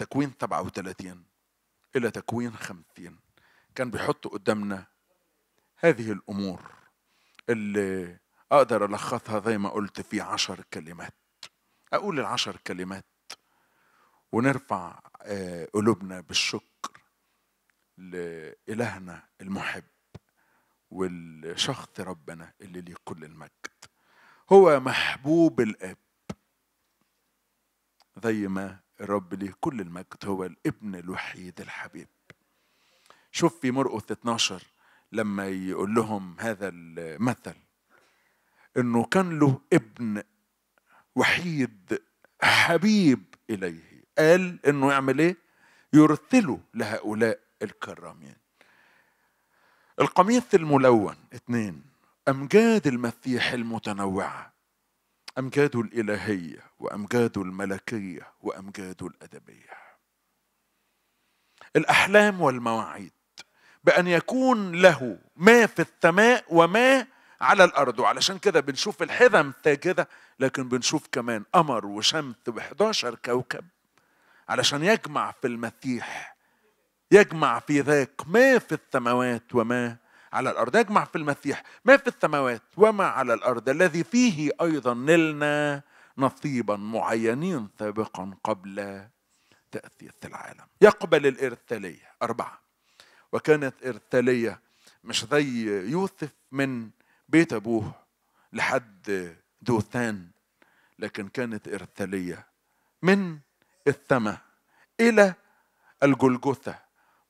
تكوين 37 إلى تكوين 50 كان بيحط قدامنا هذه الأمور اللي أقدر ألخصها زي ما قلت في عشر كلمات أقول العشر كلمات ونرفع آه، قلوبنا بالشكر لإلهنا المحب والشخص ربنا اللي ليه كل المجد هو محبوب الاب زي ما الرب ليه كل المجد هو الابن الوحيد الحبيب شوف في مرقس 12 لما يقول لهم هذا المثل انه كان له ابن وحيد حبيب اليه قال انه يعمل ايه يرثله لهؤلاء الكرامين القميص الملون اثنين امجاد المسيح المتنوعه أمجاد الإلهية وأمجاد الملكية وأمجاد الأدبية الأحلام والمواعيد بأن يكون له ما في السماء وما على الأرض وعلشان كده بنشوف الحذم ساجدة لكن بنشوف كمان قمر وشمس و11 كوكب علشان يجمع في المسيح يجمع في ذاك ما في السماوات وما على الأرض يجمع في المسيح ما في السماوات وما على الأرض الذي فيه أيضا نلنا نصيبا معينين سابقا قبل تأسيس العالم يقبل الإرسالية أربعة وكانت إرسالية مش زي يوسف من بيت أبوه لحد دوثان لكن كانت إرسالية من السماء إلى الجلجثة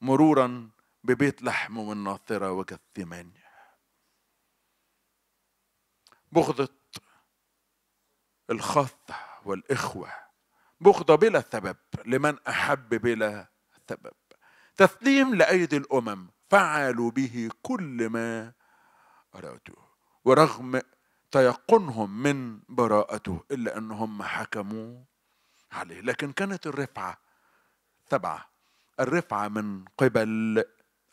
مرورا ببيت لحم والناطرة وكالثمان بغضة الخط والإخوة بغضة بلا سبب لمن أحب بلا سبب تسليم لأيدي الأمم فعلوا به كل ما أرادوه ورغم تيقنهم من براءته إلا أنهم حكموا عليه لكن كانت الرفعة سبعة الرفعة من قبل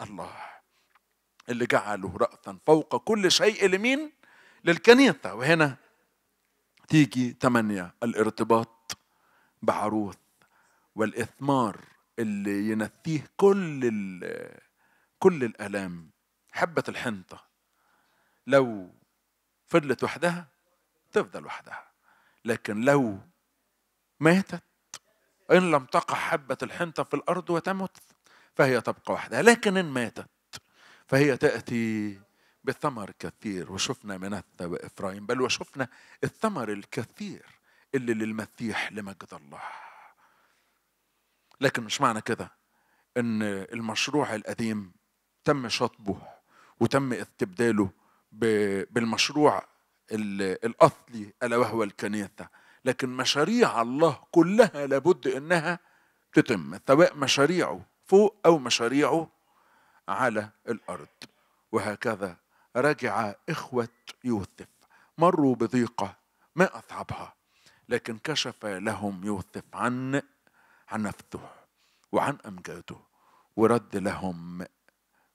الله اللي جعله رأسا فوق كل شيء لمين؟ للكنيسة وهنا تيجي ثمانية الارتباط بعروس والإثمار اللي ينثيه كل كل الآلام حبة الحنطة لو فضلت وحدها تفضل وحدها لكن لو ماتت إن لم تقع حبة الحنطة في الأرض وتمت فهي تبقى وحدها لكن إن ماتت فهي تأتي بثمر كثير وشفنا منثى وإفرايم بل وشفنا الثمر الكثير اللي للمسيح لمجد الله لكن مش معنى كده ان المشروع القديم تم شطبه وتم استبداله بالمشروع الاصلي الا وهو الكنيسه لكن مشاريع الله كلها لابد انها تتم سواء مشاريعه فوق أو مشاريعه على الأرض وهكذا رجع إخوة يوسف مروا بضيقة ما أصعبها لكن كشف لهم يوسف عن عن نفسه وعن أمجاده ورد لهم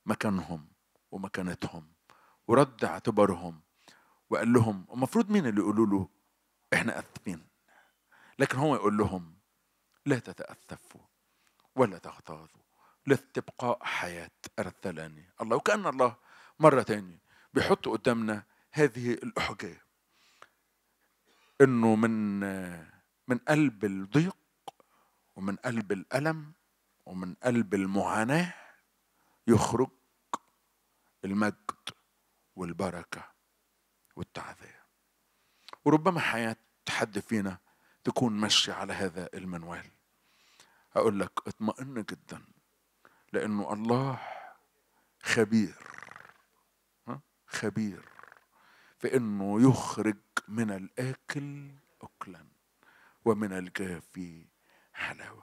مكانهم ومكانتهم ورد اعتبارهم وقال لهم المفروض مين اللي يقولوا له احنا اسفين لكن هو يقول لهم لا تتأسفوا ولا تغتاظوا لاستبقاء حياة الثلاني الله وكأن الله مرة تانية بيحط قدامنا هذه الأحجية إنه من من قلب الضيق ومن قلب الألم ومن قلب المعاناة يخرج المجد والبركة والتعذية وربما حياة حد فينا تكون ماشية على هذا المنوال أقول لك اطمئن جدا لأنه الله خبير خبير في أنه يخرج من الآكل أكلا ومن الجافي حلاوة